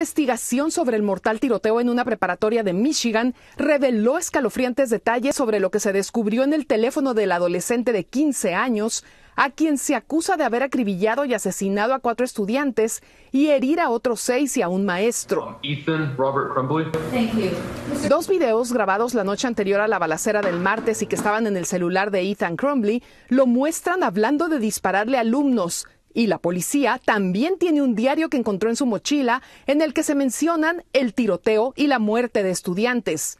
investigación sobre el mortal tiroteo en una preparatoria de Michigan reveló escalofriantes detalles sobre lo que se descubrió en el teléfono del adolescente de 15 años, a quien se acusa de haber acribillado y asesinado a cuatro estudiantes y herir a otros seis y a un maestro. Dos videos grabados la noche anterior a la balacera del martes y que estaban en el celular de Ethan Crumbly lo muestran hablando de dispararle a alumnos y la policía también tiene un diario que encontró en su mochila en el que se mencionan el tiroteo y la muerte de estudiantes.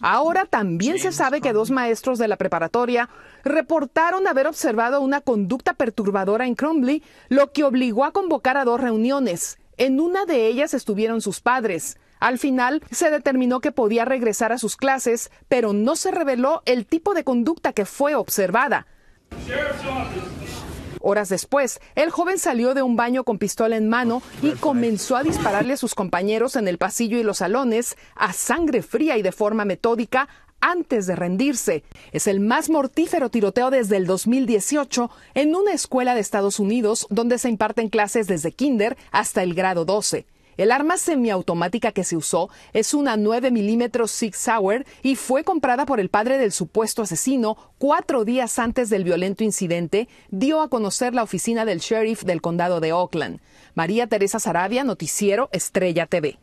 Ahora también se sabe que dos maestros de la preparatoria reportaron haber observado una conducta perturbadora en Crumbly, lo que obligó a convocar a dos reuniones. En una de ellas estuvieron sus padres. Al final se determinó que podía regresar a sus clases, pero no se reveló el tipo de conducta que fue observada. Horas después, el joven salió de un baño con pistola en mano y comenzó a dispararle a sus compañeros en el pasillo y los salones a sangre fría y de forma metódica antes de rendirse. Es el más mortífero tiroteo desde el 2018 en una escuela de Estados Unidos donde se imparten clases desde kinder hasta el grado 12. El arma semiautomática que se usó es una 9 milímetros Sig Sauer y fue comprada por el padre del supuesto asesino cuatro días antes del violento incidente, dio a conocer la oficina del sheriff del condado de Oakland. María Teresa Sarabia, Noticiero Estrella TV.